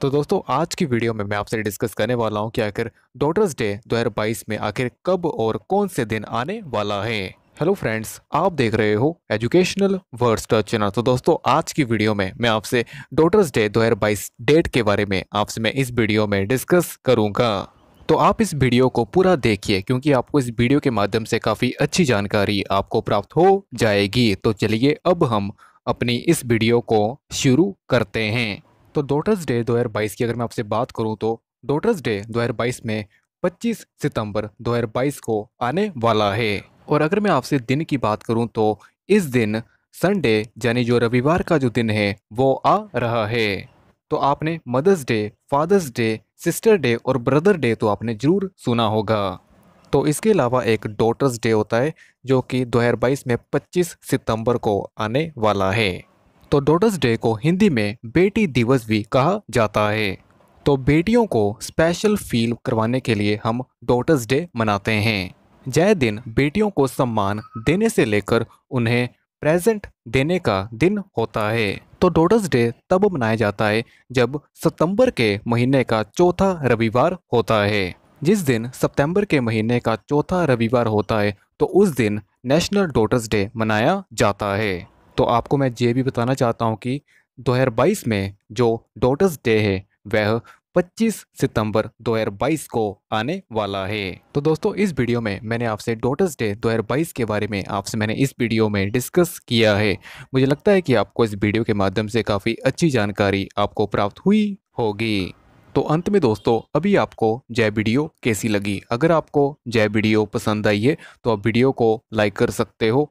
तो दोस्तों आज की वीडियो में मैं आपसे डिस्कस करने वाला हूं कि आखिर डॉटर्स डे 2022 में आखिर कब और कौन से दिन आने वाला है हेलो फ्रेंड्स आप देख रहे हो एजुकेशनल वर्ड्स टच चैनल तो दोस्तों आज की वीडियो में मैं आपसे डॉटर्स डे 2022 डेट के बारे में आपसे मैं इस वीडियो में डिस्कस करूँगा तो आप इस वीडियो को पूरा देखिए क्योंकि आपको इस वीडियो के माध्यम से काफ़ी अच्छी जानकारी आपको प्राप्त हो जाएगी तो चलिए अब हम अपनी इस वीडियो को शुरू करते हैं तो डॉटर्स डे 2022 की अगर मैं आपसे बात करूँ तो डॉटर्स डे 2022 में 25 सितंबर 2022 को आने वाला है और अगर मैं आपसे दिन की बात करूं तो इस दिन संडे यानी जो रविवार का जो दिन है वो आ रहा है तो आपने Mother's Day Father's Day sister day और ब्रदर डे तो आपने ज़रूर सुना होगा तो इसके अलावा एक डॉटर्स डे होता है जो कि बाईस में पच्चीस सितंबर को आने वाला है तो डोटर्स डे को हिंदी में बेटी दिवस भी कहा जाता है तो बेटियों को स्पेशल फील करवाने के लिए हम डोटर्स डे मनाते हैं जय दिन बेटियों को सम्मान देने से लेकर उन्हें प्रेजेंट देने का दिन होता है तो डोटर्स डे तब मनाया जाता है जब सितंबर के महीने का चौथा रविवार होता है जिस दिन सितंबर के महीने का चौथा रविवार होता है तो उस दिन नेशनल डोटर्स डे मनाया जाता है तो आपको मैं ये भी बताना चाहता हूँ कि दो में जो डॉटर्स डे है वह 25 सितंबर 2022 को आने वाला है तो दोस्तों इस वीडियो में मैंने आपसे डॉटर्स डे 2022 के बारे में आपसे मैंने इस वीडियो में डिस्कस किया है मुझे लगता है कि आपको इस वीडियो के माध्यम से काफ़ी अच्छी जानकारी आपको प्राप्त हुई होगी तो अंत में दोस्तों अभी आपको जय वीडियो कैसी लगी अगर आपको जय वीडियो पसंद आई है तो आप वीडियो को लाइक कर सकते हो